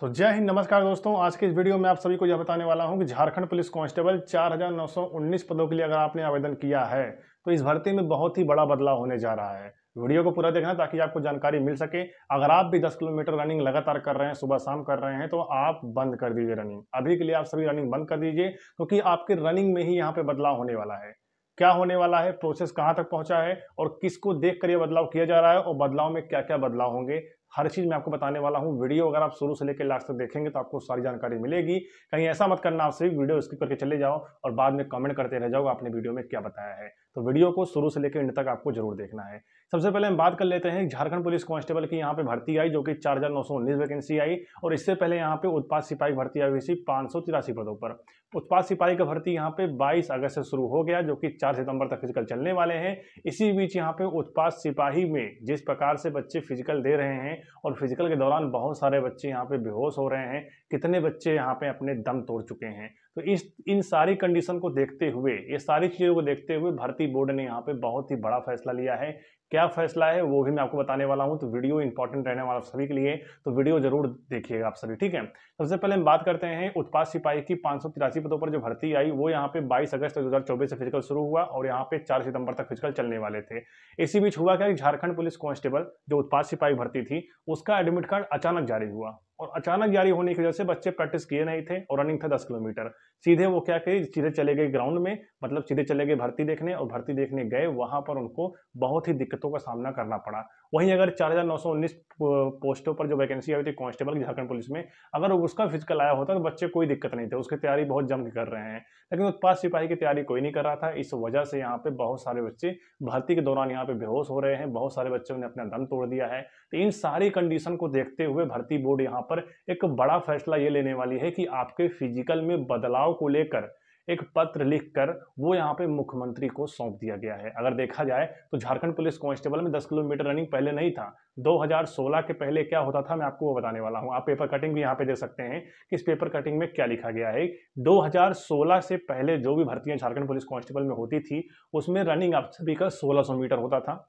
सो जय हिंद नमस्कार दोस्तों आज के इस वीडियो में आप सभी को यह बताने वाला हूं कि झारखंड पुलिस कांस्टेबल 4919 पदों के लिए अगर आपने आवेदन किया है तो इस भर्ती में बहुत ही बड़ा बदलाव होने जा रहा है वीडियो को पूरा देखना ताकि आपको जानकारी मिल सके अगर आप भी 10 किलोमीटर रनिंग लगातार कर रहे हैं सुबह शाम कर रहे हैं तो आप बंद कर दीजिए रनिंग अभी के लिए आप सभी रनिंग बंद कर दीजिए क्योंकि आपके रनिंग में ही यहाँ पे बदलाव होने वाला है क्या होने वाला है प्रोसेस कहाँ तक पहुँचा है और किसको देख कर यह बदलाव किया जा रहा है और बदलाव में क्या क्या बदलाव होंगे हर चीज़ मैं आपको बताने वाला हूँ वीडियो अगर आप शुरू से लेकर लास्ट तक देखेंगे तो आपको सारी जानकारी मिलेगी कहीं ऐसा मत करना आप सिर्फ वीडियो स्किप करके चले जाओ और बाद में कमेंट करते रह जाओ आपने वीडियो में क्या बताया है तो वीडियो को शुरू से लेकर इंड तक आपको जरूर देखना है सबसे पहले हम बात कर लेते हैं झारखंड पुलिस कांस्टेबल की यहाँ पे भर्ती आई जो कि चार हज़ार नौ सौ उन्नीस वैकेंसी आई और इससे पहले यहाँ पे उत्पाद सिपाही भर्ती आई हुई थी पाँच सौ तिरासी पदों पर उत्पाद सिपाही का भर्ती यहाँ पे 22 अगस्त से शुरू हो गया जो कि 4 सितंबर तक फिजिकल चलने वाले हैं इसी बीच यहाँ पे उत्पाद सिपाही में जिस प्रकार से बच्चे फिजिकल दे रहे हैं हैं और फिजिकल के दौरान बहुत सारे बच्चे यहाँ पे बेहोश हो रहे हैं कितने बच्चे यहाँ पे अपने दम तोड़ चुके हैं तो इस इन सारी कंडीशन को देखते हुए ये सारी चीज़ों को देखते हुए भर्ती बोर्ड ने यहाँ पे बहुत ही बड़ा फैसला लिया है क्या फैसला है वो भी मैं आपको बताने वाला हूँ तो वीडियो इंपॉर्टेंट रहने वाला सभी के लिए तो वीडियो जरूर देखिएगा आप सभी ठीक है सबसे पहले हम बात करते हैं उत्पाद सिपाही की पाँच पदों पर जो भर्ती आई वो यहाँ पे 22 अगस्त 2024 से फिजिकल शुरू हुआ और यहाँ पे 4 सितंबर तक फिजिकल चलने वाले थे इसी बीच हुआ क्या झारखंड पुलिस कांस्टेबल जो उत्पाद सिपाही भर्ती थी उसका एडमिट कार्ड अचानक जारी हुआ और अचानक जारी होने की वजह से बच्चे प्रैक्टिस किए नहीं थे और रनिंग था दस किलोमीटर सीधे वो क्या कहे सीधे चले गए ग्राउंड में मतलब सीधे चले गए भर्ती देखने और भर्ती देखने गए वहां पर उनको बहुत ही दिक्कतों का सामना करना पड़ा वहीं अगर चार हज़ार नौ सौ उन्नीस पोस्टों पर जो वैकेंसी आई थी कांस्टेबल झारखंड पुलिस में अगर उसका फिजिकल आया होता तो बच्चे कोई दिक्कत नहीं थे उसकी तैयारी बहुत जम के कर रहे हैं लेकिन उत्पाद सिपाही की तैयारी कोई नहीं कर रहा था इस वजह से यहाँ पे बहुत सारे बच्चे भर्ती के दौरान यहाँ पे बेहोश हो रहे हैं बहुत सारे बच्चों ने अपना दम तोड़ दिया है तो इन सारी कंडीशन को देखते हुए भर्ती बोर्ड यहाँ पर एक बड़ा फैसला ये लेने वाली है कि आपके फिजिकल में बदलाव को लेकर एक पत्र लिखकर वो यहाँ पे मुख्यमंत्री को सौंप दिया गया है अगर देखा जाए तो झारखंड पुलिस कांस्टेबल में 10 किलोमीटर रनिंग पहले नहीं था 2016 के पहले क्या होता था मैं आपको वो बताने वाला हूँ आप पेपर कटिंग भी यहाँ पे दे सकते हैं कि इस पेपर कटिंग में क्या लिखा गया है 2016 से पहले जो भी भर्तियां झारखंड पुलिस कांस्टेबल में होती थी उसमें रनिंग आप सभी का सोलह मीटर होता था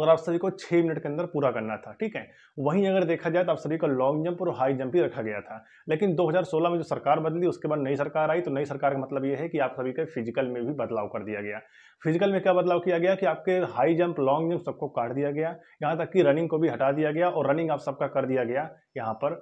और आप सभी को छः मिनट के अंदर पूरा करना था ठीक है वहीं अगर देखा जाए तो आप सभी का लॉन्ग जंप और हाई जंप ही रखा गया था लेकिन 2016 में जो सरकार बदली उसके बाद नई सरकार आई तो नई सरकार का मतलब ये है कि आप सभी के फिजिकल में भी बदलाव कर दिया गया फिजिकल में क्या बदलाव किया गया कि आपके हाई जंप लॉन्ग जंप सबको काट दिया गया यहाँ तक कि रनिंग को भी हटा दिया गया और रनिंग आप सबका कर दिया गया यहाँ पर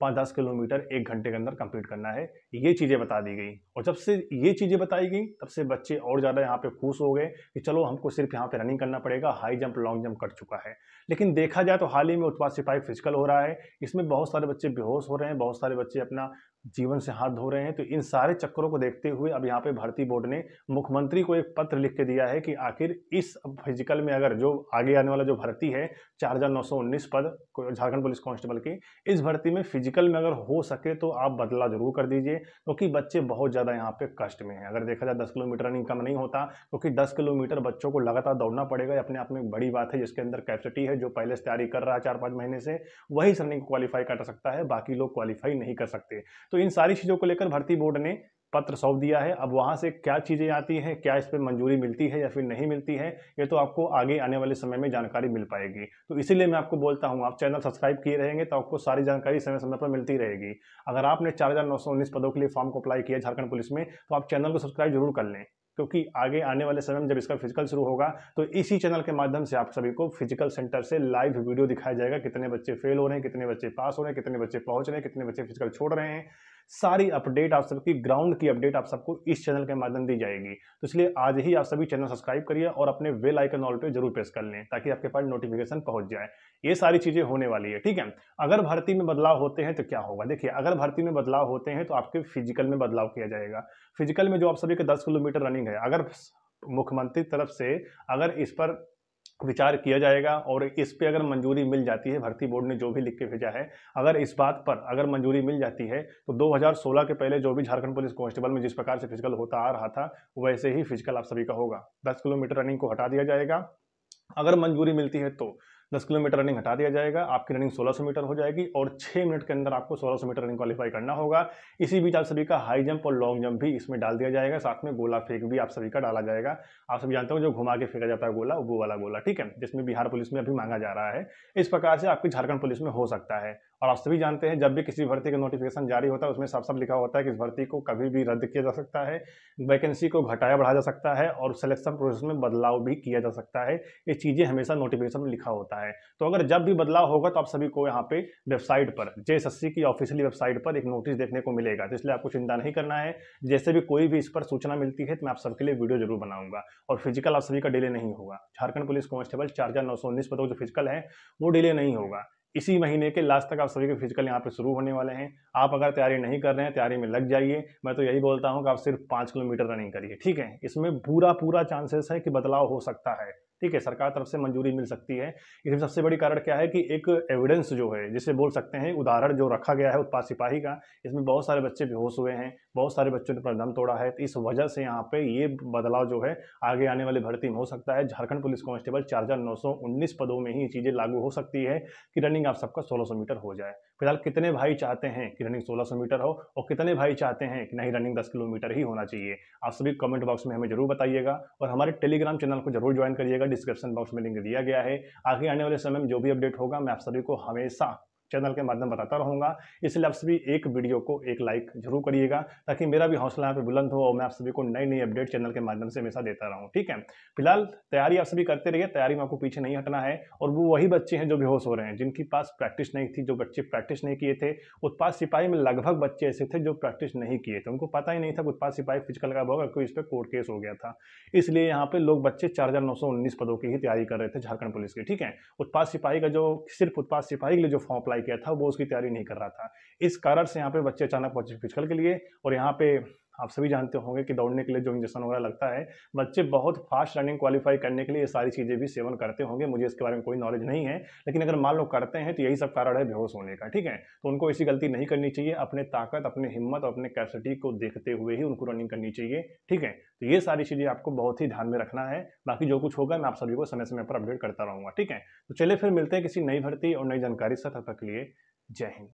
पाँच दस किलोमीटर एक घंटे के अंदर कंप्लीट करना है ये चीज़ें बता दी गई और जब से ये चीज़ें बताई गई तब से बच्चे और ज़्यादा यहाँ पे खुश हो गए कि चलो हमको सिर्फ यहाँ पे रनिंग करना पड़ेगा हाई जंप लॉन्ग जंप कर चुका है लेकिन देखा जाए तो हाल ही में उत्पाद सिपाही फिजिकल हो रहा है इसमें बहुत सारे बच्चे बेहोश हो रहे हैं बहुत सारे बच्चे अपना जीवन से हाथ धो रहे हैं तो इन सारे चक्करों को देखते हुए अब यहाँ पे भारतीय बोर्ड ने मुख्यमंत्री को एक पत्र लिख के दिया है कि आखिर इस फिजिकल में अगर जो आगे आने वाला जो भर्ती है चार हजार नौ सौ उन्नीस पद झारखंड पुलिस कांस्टेबल की इस भर्ती में फिजिकल में अगर हो सके तो आप बदला जरूर कर दीजिए क्योंकि तो बच्चे बहुत ज़्यादा यहाँ पे कष्ट में हैं अगर देखा जाए दस किलोमीटर रनिंग कम नहीं होता क्योंकि तो दस किलोमीटर बच्चों को लगातार दौड़ना पड़ेगा अपने आप में बड़ी बात है जिसके अंदर कैपेसिटी है जो पहले से तैयारी कर रहा है चार पाँच महीने से वही इस रनिंग को क्वालिफाई कर सकता है बाकी लोग क्वालिफाई नहीं कर सकते तो इन सारी चीज़ों को लेकर भर्ती बोर्ड ने पत्र सौंप दिया है अब वहाँ से क्या चीज़ें आती हैं क्या इस पर मंजूरी मिलती है या फिर नहीं मिलती है ये तो आपको आगे आने वाले समय में जानकारी मिल पाएगी तो इसीलिए मैं आपको बोलता हूँ आप चैनल सब्सक्राइब किए रहेंगे तो आपको सारी जानकारी समय समय पर मिलती रहेगी अगर आपने चार पदों के लिए फॉर्म को अप्लाई किया झारखंड पुलिस में तो आप चैनल को सब्सक्राइब जरूर कर लें क्योंकि आगे आने वाले समय में जब इसका फिजिकल शुरू होगा तो इसी चैनल के माध्यम से आप सभी को फिजिकल सेंटर से लाइव वीडियो दिखाया जाएगा कितने बच्चे फेल हो रहे हैं कितने बच्चे पास हो रहे हैं कितने बच्चे पहुंच रहे हैं कितने बच्चे फिजिकल छोड़ रहे हैं सारी अपडेट आप सबकी ग्राउंड की अपडेट आप सबको इस चैनल के माध्यम दी जाएगी तो इसलिए आज ही आप सभी चैनल सब्सक्राइब करिए और अपने वेल आइकन ऑल पे जरूर प्रेस कर लें ताकि आपके पास नोटिफिकेशन पहुंच जाए ये सारी चीजें होने वाली है ठीक है अगर भर्ती में बदलाव होते हैं तो क्या होगा देखिए अगर भर्ती में बदलाव होते हैं तो आपके फिजिकल में बदलाव किया जाएगा फिजिकल में जो आप सभी के दस किलोमीटर रनिंग है अगर मुख्यमंत्री तरफ से अगर इस पर विचार किया जाएगा और इस पे अगर मंजूरी मिल जाती है भर्ती बोर्ड ने जो भी लिख के भेजा है अगर इस बात पर अगर मंजूरी मिल जाती है तो 2016 के पहले जो भी झारखंड पुलिस कांस्टेबल में जिस प्रकार से फिजिकल होता आ रहा था वैसे ही फिजिकल आप सभी का होगा 10 किलोमीटर रनिंग को हटा दिया जाएगा अगर मंजूरी मिलती है तो दस किलोमीटर रनिंग हटा दिया जाएगा आपकी रनिंग सोलह सौ मीटर हो जाएगी और छः मिनट के अंदर आपको सोलह सौ मीटर रनिंग क्वालिफाई करना होगा इसी बीच आप सभी का हाई जंप और लॉन्ग जंप भी इसमें डाल दिया जाएगा साथ में गोला फेंक भी आप सभी का डाला जाएगा आप सभी जानते हो जो घुमा के फेंका जाता है गोला वो वाला गोला ठीक है जिसमें बिहार पुलिस में अभी मांगा जा रहा है इस प्रकार से आपकी झारखंड पुलिस में हो सकता है और आप सभी जानते हैं जब भी किसी भर्ती का नोटिफिकेशन जारी होता है उसमें साफ साफ लिखा होता है कि इस भर्ती को कभी भी रद्द किया जा सकता है वैकेंसी को घटाया बढ़ाया जा सकता है और सिलेक्शन प्रोसेस में बदलाव भी किया जा सकता है ये चीज़ें हमेशा नोटिफिकेशन में लिखा होता है रहा है तो अगर जब भी बदलाव होगा तो आप सभी को यहाँ पे वेबसाइट पर जे की ऑफिशियली वेबसाइट पर एक नोटिस देखने को मिलेगा तो इसलिए आपको चिंता नहीं करना है जैसे भी कोई भी इस पर सूचना मिलती है तो मैं आप सबके लिए वीडियो जरूर बनाऊंगा और फिजिकल आप सभी का डिले नहीं होगा झारखंड पुलिस कॉन्स्टेबल चार हजार नौ तो जो फिजिकल है वो डिले नहीं होगा इसी महीने के लास्ट तक आप सभी के फिजिकल यहाँ पे शुरू होने वाले हैं आप अगर तैयारी नहीं कर रहे हैं तैयारी में लग जाइए मैं तो यही बोलता हूँ कि आप सिर्फ पाँच किलोमीटर रनिंग करिए ठीक है इसमें पूरा पूरा चांसेस है कि बदलाव हो सकता है ठीक है सरकार तरफ से मंजूरी मिल सकती है इसमें सबसे बड़ी कारण क्या है कि एक एविडेंस जो है जिसे बोल सकते हैं उदाहरण जो रखा गया है उत्पाद सिपाही का इसमें बहुत सारे बच्चे बेहोश हुए हैं बहुत सारे बच्चों ने प्रदम दम तोड़ा है तो इस वजह से यहाँ पे ये बदलाव जो है आगे आने वाली भर्ती में हो सकता है झारखंड पुलिस कांस्टेबल चार हजार नौ सौ उन्नीस पदों में ही चीज़ें लागू हो सकती है कि रनिंग आप सबका सोलह सौ मीटर हो जाए फिलहाल कितने भाई चाहते हैं कि रनिंग सोलह सौ मीटर हो और कितने भाई चाहते हैं कि नहीं रनिंग दस किलोमीटर ही होना चाहिए आप सभी कमेंट बॉक्स में हमें जरूर बताइएगा और हमारे टेलीग्राम चैनल को जरूर ज्वाइन करिएगा डिस्क्रिप्शन बॉक्स में लिंक दिया गया है आगे आने वाले समय में जो भी अपडेट होगा मैं आप सभी को हमेशा चैनल के माध्यम बताता रहूँगा इसलिए आप सभी एक वीडियो को एक लाइक जरूर करिएगा ताकि मेरा भी हौसला यहाँ पर बुलंद हो और मैं आप सभी को नई नई अपडेट चैनल के माध्यम से हमेशा देता रहूँ ठीक है फिलहाल तैयारी आप सभी करते रहिए तैयारी में आपको पीछे नहीं हटना है और वो वही बच्चे हैं जो बेहोश हो रहे हैं जिनकी पास प्रैक्टिस नहीं थी जो बच्चे प्रैक्टिस नहीं किए थे उत्पाद सिपाही में लगभग बच्चे ऐसे थे जो प्रैक्टिस नहीं किए थे उनको पता ही नहीं था उत्पाद सिपाही फिजिकल का होगा क्योंकि इस पर कोर्ट केस हो गया था इसलिए यहाँ पे लोग बच्चे चार पदों की ही तैयारी कर रहे थे झारखंड पुलिस की ठीक है उत्पाद सिपाही का जो सिर्फ उत्पाद सिपाही के लिए जो फॉर्म अप्लाई ट्राई किया था वो उसकी तैयारी नहीं कर रहा था इस कारण से यहाँ पे बच्चे अचानक पहुंचे फिजिकल के लिए और यहाँ पे आप सभी जानते होंगे कि दौड़ने के लिए जो इंजेक्शन वगैरह लगता है बच्चे बहुत फास्ट रनिंग क्वालिफाई करने के लिए ये सारी चीज़ें भी सेवन करते होंगे मुझे इसके बारे में कोई नॉलेज नहीं है लेकिन अगर मान लो करते हैं तो यही सब कारण है बेहोश होने का ठीक है तो उनको ऐसी गलती नहीं करनी चाहिए अपने ताकत अपने हिम्मत और अपने कैपेसिटी को देखते हुए ही उनको रनिंग करनी चाहिए ठीक है तो ये सारी चीज़ें आपको बहुत ही ध्यान में रखना है बाकी जो कुछ होगा मैं आप सभी को समय समय पर अपडेट करता रहूँगा ठीक है तो चलिए फिर मिलते हैं किसी नई भर्ती और नई जानकारी से तब तक के लिए जय हिंद